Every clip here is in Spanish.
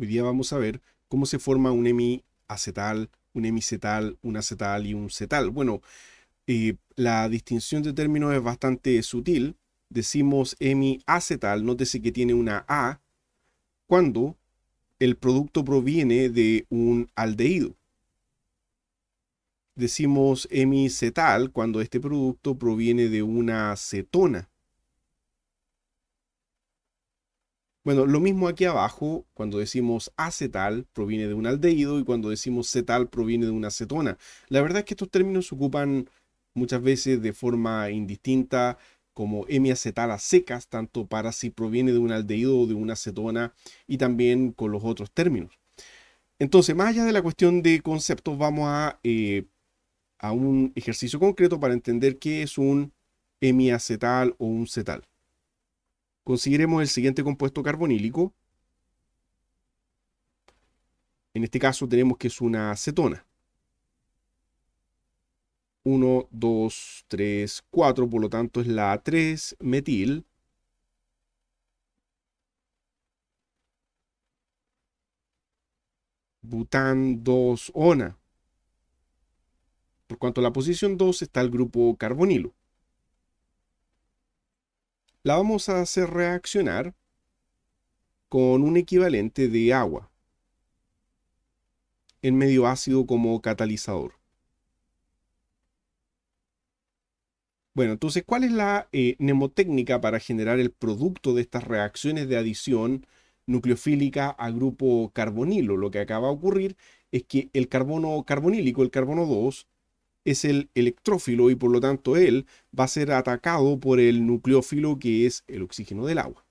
Hoy día vamos a ver cómo se forma un hemiacetal, un hemicetal, un acetal y un cetal. Bueno, eh, la distinción de términos es bastante sutil. Decimos hemiacetal, nótese que tiene una A, cuando el producto proviene de un aldehído. Decimos hemicetal cuando este producto proviene de una cetona. Bueno, lo mismo aquí abajo, cuando decimos acetal proviene de un aldehído y cuando decimos cetal proviene de una acetona. La verdad es que estos términos se ocupan muchas veces de forma indistinta como hemiacetal a secas, tanto para si proviene de un aldehído o de una acetona y también con los otros términos. Entonces, más allá de la cuestión de conceptos, vamos a, eh, a un ejercicio concreto para entender qué es un hemiacetal o un cetal. Conseguiremos el siguiente compuesto carbonílico. En este caso tenemos que es una acetona. 1, 2, 3, 4, por lo tanto es la 3-metil. Bután 2-ona. Por cuanto a la posición 2 está el grupo carbonilo la vamos a hacer reaccionar con un equivalente de agua en medio ácido como catalizador. Bueno, entonces, ¿cuál es la eh, mnemotécnica para generar el producto de estas reacciones de adición nucleofílica a grupo carbonilo? Lo que acaba de ocurrir es que el carbono carbonílico, el carbono 2, es el electrófilo y por lo tanto él va a ser atacado por el nucleófilo que es el oxígeno del agua.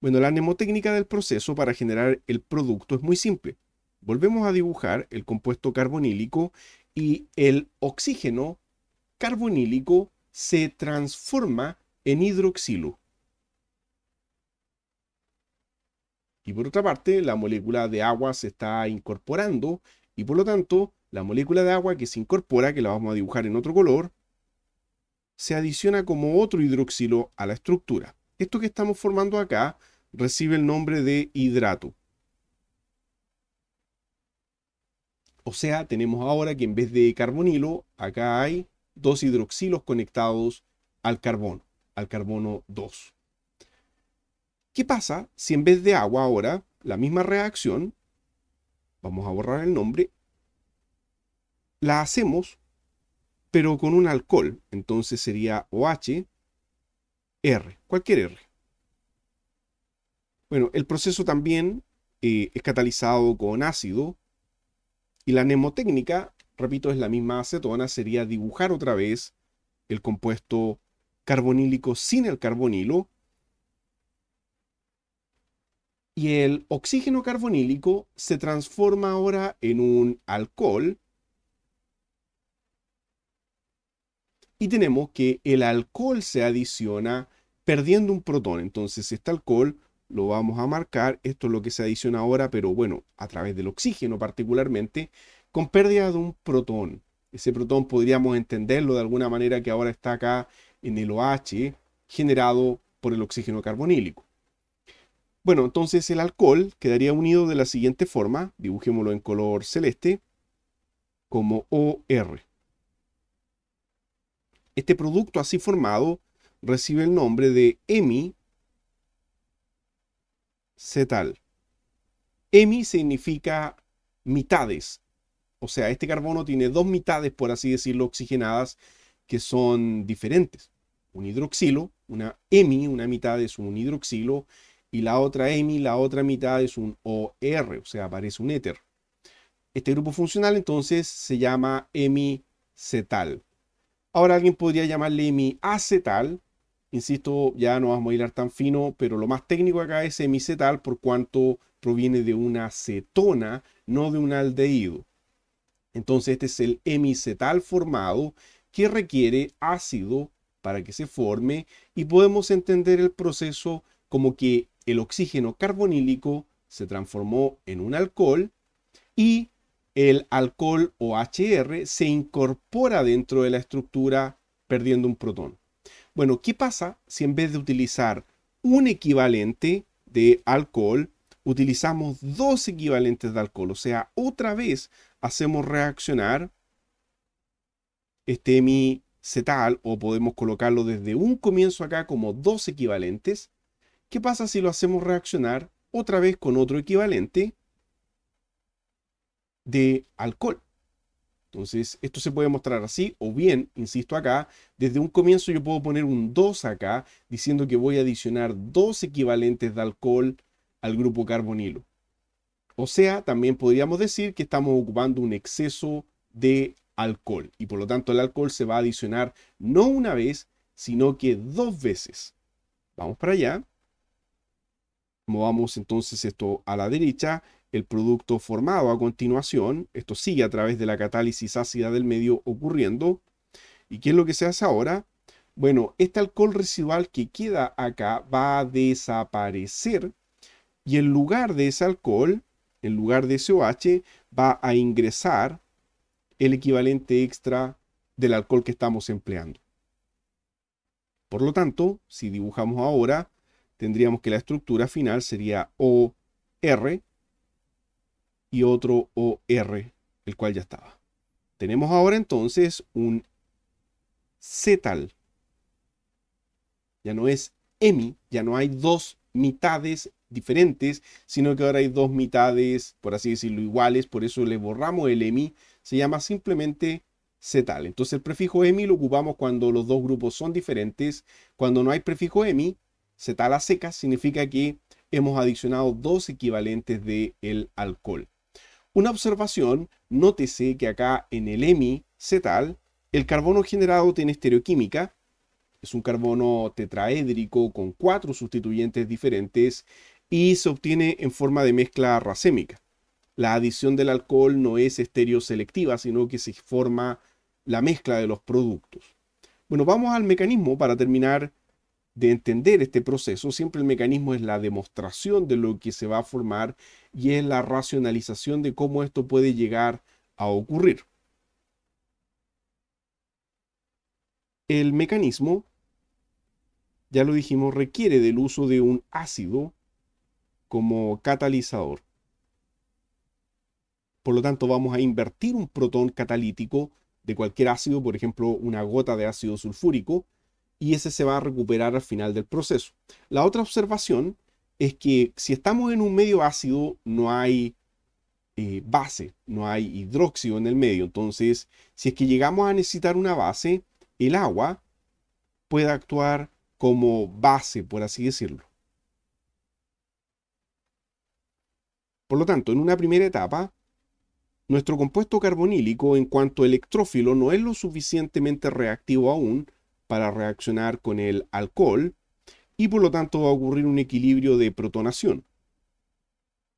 Bueno, la mnemotécnica del proceso para generar el producto es muy simple. Volvemos a dibujar el compuesto carbonílico y el oxígeno carbonílico se transforma en hidroxilo. Y por otra parte, la molécula de agua se está incorporando y por lo tanto la molécula de agua que se incorpora, que la vamos a dibujar en otro color, se adiciona como otro hidroxilo a la estructura. Esto que estamos formando acá recibe el nombre de hidrato. O sea, tenemos ahora que en vez de carbonilo, acá hay dos hidroxilos conectados al carbono, al carbono 2. ¿Qué pasa si en vez de agua ahora, la misma reacción, vamos a borrar el nombre, la hacemos, pero con un alcohol. Entonces sería OH, R, cualquier R. Bueno, el proceso también eh, es catalizado con ácido y la mnemotécnica, repito, es la misma acetona, sería dibujar otra vez el compuesto carbonílico sin el carbonilo y el oxígeno carbonílico se transforma ahora en un alcohol Y tenemos que el alcohol se adiciona perdiendo un protón. Entonces este alcohol lo vamos a marcar. Esto es lo que se adiciona ahora, pero bueno, a través del oxígeno particularmente, con pérdida de un protón. Ese protón podríamos entenderlo de alguna manera que ahora está acá en el OH generado por el oxígeno carbonílico. Bueno, entonces el alcohol quedaría unido de la siguiente forma, dibujémoslo en color celeste, como OR. Este producto así formado recibe el nombre de cetal. Hemi significa mitades. O sea, este carbono tiene dos mitades, por así decirlo, oxigenadas que son diferentes. Un hidroxilo, una hemi, una mitad es un hidroxilo, y la otra hemi, la otra mitad es un OR, o sea, aparece un éter. Este grupo funcional entonces se llama hemicetal. Ahora alguien podría llamarle acetal, Insisto, ya no vamos a hilar tan fino, pero lo más técnico acá es hemicetal por cuanto proviene de una acetona, no de un aldehído. Entonces este es el hemicetal formado que requiere ácido para que se forme y podemos entender el proceso como que el oxígeno carbonílico se transformó en un alcohol y el alcohol o HR se incorpora dentro de la estructura perdiendo un protón. Bueno, ¿qué pasa si en vez de utilizar un equivalente de alcohol, utilizamos dos equivalentes de alcohol? O sea, otra vez hacemos reaccionar este hemicetal o podemos colocarlo desde un comienzo acá como dos equivalentes. ¿Qué pasa si lo hacemos reaccionar otra vez con otro equivalente? de alcohol. Entonces, esto se puede mostrar así, o bien, insisto acá, desde un comienzo yo puedo poner un 2 acá, diciendo que voy a adicionar dos equivalentes de alcohol al grupo carbonilo. O sea, también podríamos decir que estamos ocupando un exceso de alcohol, y por lo tanto el alcohol se va a adicionar no una vez, sino que dos veces. Vamos para allá. Movamos entonces esto a la derecha el producto formado a continuación, esto sigue a través de la catálisis ácida del medio ocurriendo. ¿Y qué es lo que se hace ahora? Bueno, este alcohol residual que queda acá va a desaparecer y en lugar de ese alcohol, en lugar de ese OH, va a ingresar el equivalente extra del alcohol que estamos empleando. Por lo tanto, si dibujamos ahora, tendríamos que la estructura final sería OR y otro OR, el cual ya estaba. Tenemos ahora entonces un zetal. Ya no es emi, ya no hay dos mitades diferentes, sino que ahora hay dos mitades, por así decirlo, iguales, por eso le borramos el emi, se llama simplemente zetal. Entonces el prefijo emi lo ocupamos cuando los dos grupos son diferentes, cuando no hay prefijo emi, zetal a seca significa que hemos adicionado dos equivalentes del el alcohol. Una observación, nótese que acá en el EMI el carbono generado tiene estereoquímica, es un carbono tetraédrico con cuatro sustituyentes diferentes y se obtiene en forma de mezcla racémica. La adición del alcohol no es estereoselectiva, sino que se forma la mezcla de los productos. Bueno, vamos al mecanismo para terminar de entender este proceso. Siempre el mecanismo es la demostración de lo que se va a formar y es la racionalización de cómo esto puede llegar a ocurrir. El mecanismo, ya lo dijimos, requiere del uso de un ácido como catalizador. Por lo tanto, vamos a invertir un protón catalítico de cualquier ácido, por ejemplo, una gota de ácido sulfúrico, y ese se va a recuperar al final del proceso. La otra observación es que si estamos en un medio ácido no hay eh, base, no hay hidróxido en el medio. Entonces, si es que llegamos a necesitar una base, el agua puede actuar como base, por así decirlo. Por lo tanto, en una primera etapa, nuestro compuesto carbonílico en cuanto electrófilo no es lo suficientemente reactivo aún para reaccionar con el alcohol y por lo tanto va a ocurrir un equilibrio de protonación.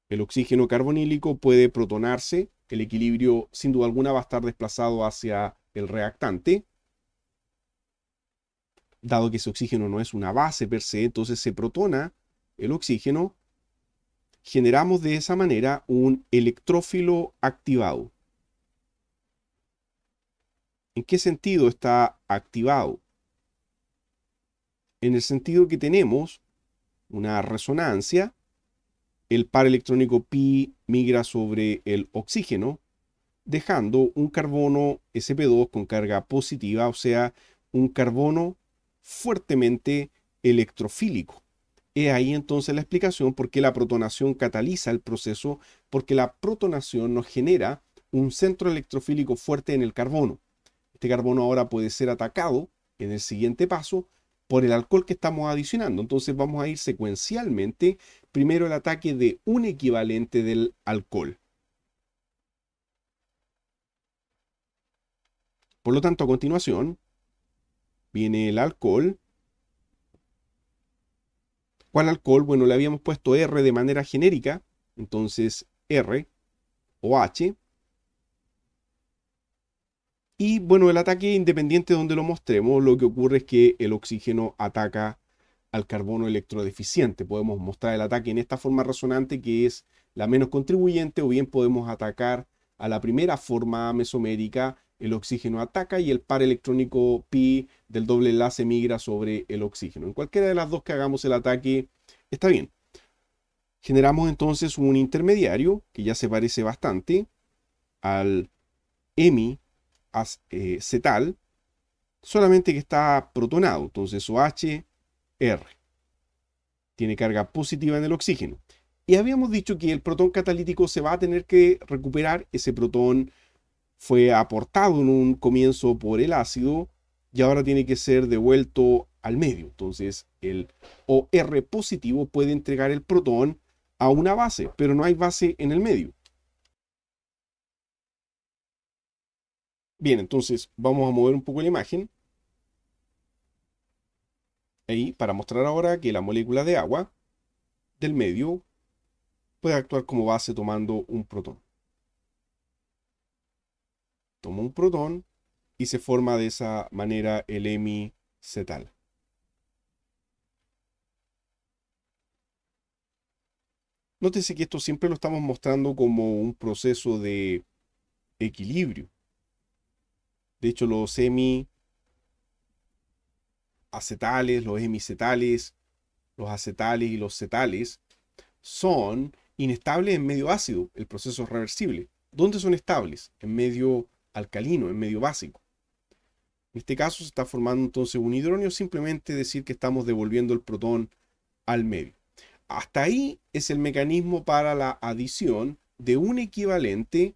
El oxígeno carbonílico puede protonarse, el equilibrio sin duda alguna va a estar desplazado hacia el reactante, dado que ese oxígeno no es una base per se, entonces se protona el oxígeno, generamos de esa manera un electrófilo activado. ¿En qué sentido está activado? en el sentido que tenemos una resonancia, el par electrónico pi migra sobre el oxígeno, dejando un carbono sp2 con carga positiva, o sea, un carbono fuertemente electrofílico. Es ahí entonces la explicación por qué la protonación cataliza el proceso, porque la protonación nos genera un centro electrofílico fuerte en el carbono. Este carbono ahora puede ser atacado en el siguiente paso por el alcohol que estamos adicionando. Entonces vamos a ir secuencialmente, primero el ataque de un equivalente del alcohol. Por lo tanto, a continuación, viene el alcohol. ¿Cuál alcohol? Bueno, le habíamos puesto R de manera genérica, entonces R o H y bueno, el ataque independiente donde lo mostremos, lo que ocurre es que el oxígeno ataca al carbono electrodeficiente. Podemos mostrar el ataque en esta forma resonante que es la menos contribuyente o bien podemos atacar a la primera forma mesomérica, el oxígeno ataca y el par electrónico pi del doble enlace migra sobre el oxígeno. En cualquiera de las dos que hagamos el ataque, está bien. Generamos entonces un intermediario que ya se parece bastante al EMI acetal, eh, cetal, solamente que está protonado, entonces OHR. Tiene carga positiva en el oxígeno. Y habíamos dicho que el protón catalítico se va a tener que recuperar. Ese protón fue aportado en un comienzo por el ácido y ahora tiene que ser devuelto al medio. Entonces el OR positivo puede entregar el protón a una base, pero no hay base en el medio. Bien, entonces vamos a mover un poco la imagen. Ahí, para mostrar ahora que la molécula de agua del medio puede actuar como base tomando un protón. Toma un protón y se forma de esa manera el hemicetal. Nótese que esto siempre lo estamos mostrando como un proceso de equilibrio. De hecho, los hemiacetales, los hemicetales, los acetales y los cetales son inestables en medio ácido. El proceso es reversible. ¿Dónde son estables? En medio alcalino, en medio básico. En este caso se está formando entonces un hidróneo, simplemente decir que estamos devolviendo el protón al medio. Hasta ahí es el mecanismo para la adición de un equivalente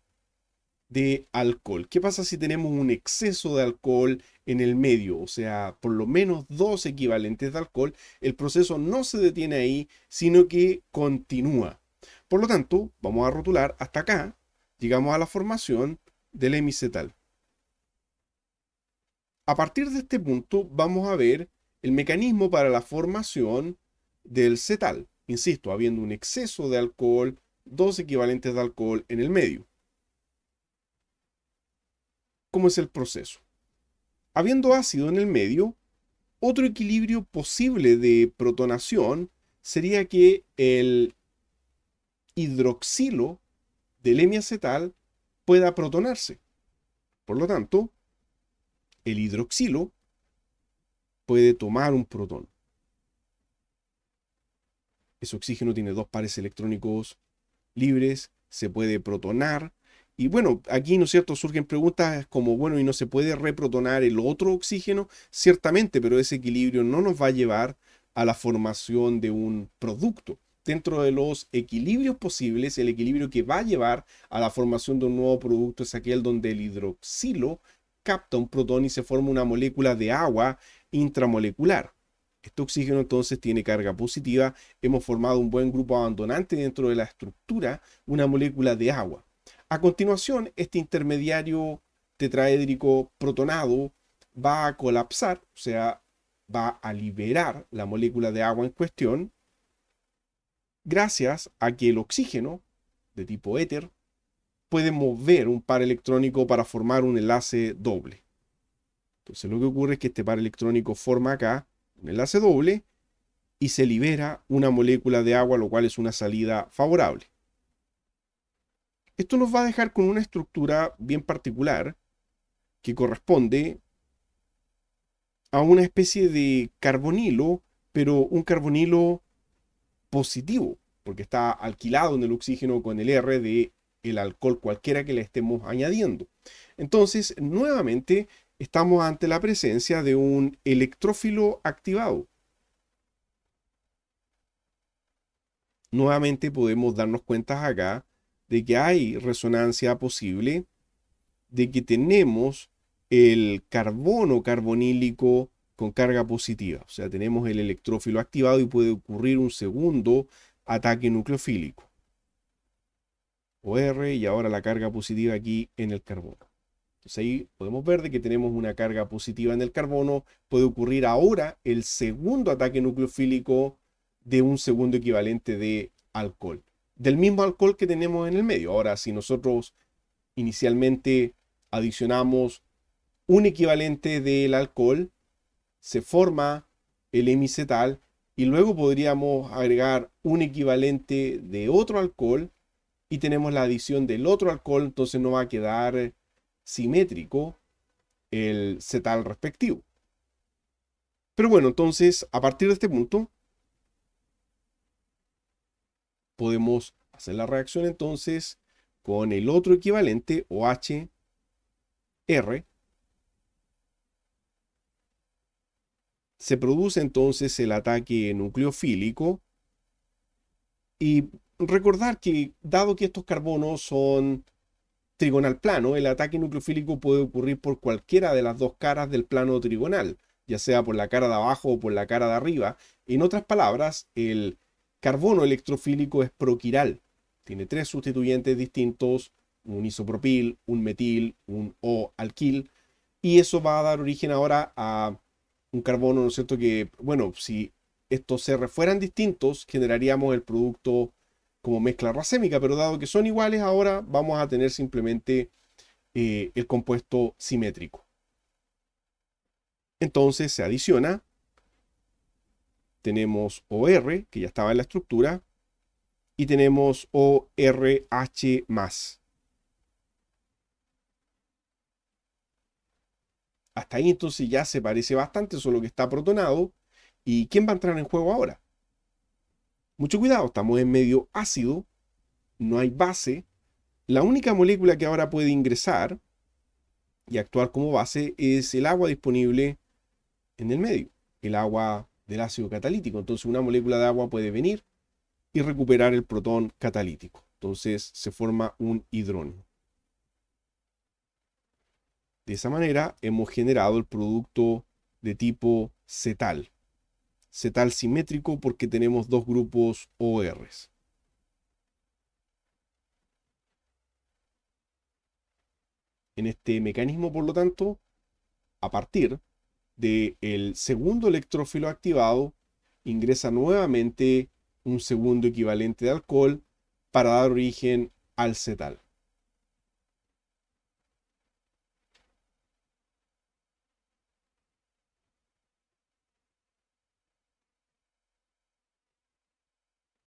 de alcohol. ¿Qué pasa si tenemos un exceso de alcohol en el medio? O sea, por lo menos dos equivalentes de alcohol. El proceso no se detiene ahí, sino que continúa. Por lo tanto, vamos a rotular hasta acá. Llegamos a la formación del hemicetal. A partir de este punto vamos a ver el mecanismo para la formación del cetal. Insisto, habiendo un exceso de alcohol, dos equivalentes de alcohol en el medio cómo es el proceso. Habiendo ácido en el medio, otro equilibrio posible de protonación sería que el hidroxilo del hemiacetal pueda protonarse. Por lo tanto, el hidroxilo puede tomar un protón. Ese oxígeno tiene dos pares electrónicos libres, se puede protonar y bueno, aquí, ¿no es cierto?, surgen preguntas como, bueno, ¿y no se puede reprotonar el otro oxígeno? Ciertamente, pero ese equilibrio no nos va a llevar a la formación de un producto. Dentro de los equilibrios posibles, el equilibrio que va a llevar a la formación de un nuevo producto es aquel donde el hidroxilo capta un protón y se forma una molécula de agua intramolecular. Este oxígeno entonces tiene carga positiva. Hemos formado un buen grupo abandonante dentro de la estructura, una molécula de agua. A continuación, este intermediario tetraédrico protonado va a colapsar, o sea, va a liberar la molécula de agua en cuestión, gracias a que el oxígeno de tipo éter puede mover un par electrónico para formar un enlace doble. Entonces lo que ocurre es que este par electrónico forma acá un enlace doble y se libera una molécula de agua, lo cual es una salida favorable. Esto nos va a dejar con una estructura bien particular que corresponde a una especie de carbonilo, pero un carbonilo positivo, porque está alquilado en el oxígeno con el R de el alcohol cualquiera que le estemos añadiendo. Entonces, nuevamente, estamos ante la presencia de un electrófilo activado. Nuevamente podemos darnos cuenta acá de que hay resonancia posible, de que tenemos el carbono carbonílico con carga positiva, o sea, tenemos el electrófilo activado y puede ocurrir un segundo ataque nucleofílico. OR y ahora la carga positiva aquí en el carbono. Entonces ahí podemos ver de que tenemos una carga positiva en el carbono. Puede ocurrir ahora el segundo ataque nucleofílico de un segundo equivalente de alcohol del mismo alcohol que tenemos en el medio. Ahora, si nosotros inicialmente adicionamos un equivalente del alcohol, se forma el hemicetal y luego podríamos agregar un equivalente de otro alcohol y tenemos la adición del otro alcohol, entonces no va a quedar simétrico el cetal respectivo. Pero bueno, entonces a partir de este punto podemos hacer la reacción entonces con el otro equivalente OHR. Se produce entonces el ataque nucleofílico y recordar que dado que estos carbonos son trigonal plano, el ataque nucleofílico puede ocurrir por cualquiera de las dos caras del plano trigonal, ya sea por la cara de abajo o por la cara de arriba. En otras palabras, el Carbono electrofílico es proquiral. Tiene tres sustituyentes distintos, un isopropil, un metil, un O-alquil. Y eso va a dar origen ahora a un carbono, ¿no es cierto? Que, bueno, si estos R fueran distintos, generaríamos el producto como mezcla racémica, pero dado que son iguales, ahora vamos a tener simplemente eh, el compuesto simétrico. Entonces se adiciona tenemos OR, que ya estaba en la estructura, y tenemos ORH Hasta ahí entonces ya se parece bastante, solo que está protonado. ¿Y quién va a entrar en juego ahora? Mucho cuidado, estamos en medio ácido, no hay base. La única molécula que ahora puede ingresar y actuar como base es el agua disponible en el medio, el agua del ácido catalítico. Entonces una molécula de agua puede venir y recuperar el protón catalítico. Entonces se forma un hidrón. De esa manera hemos generado el producto de tipo cetal. Cetal simétrico porque tenemos dos grupos OR. En este mecanismo, por lo tanto, a partir del el segundo electrófilo activado, ingresa nuevamente un segundo equivalente de alcohol para dar origen al cetal.